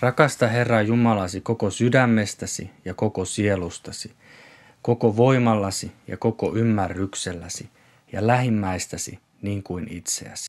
Rakasta Herra Jumalasi koko sydämestäsi ja koko sielustasi, koko voimallasi ja koko ymmärrykselläsi ja lähimmäistäsi niin kuin itseäsi.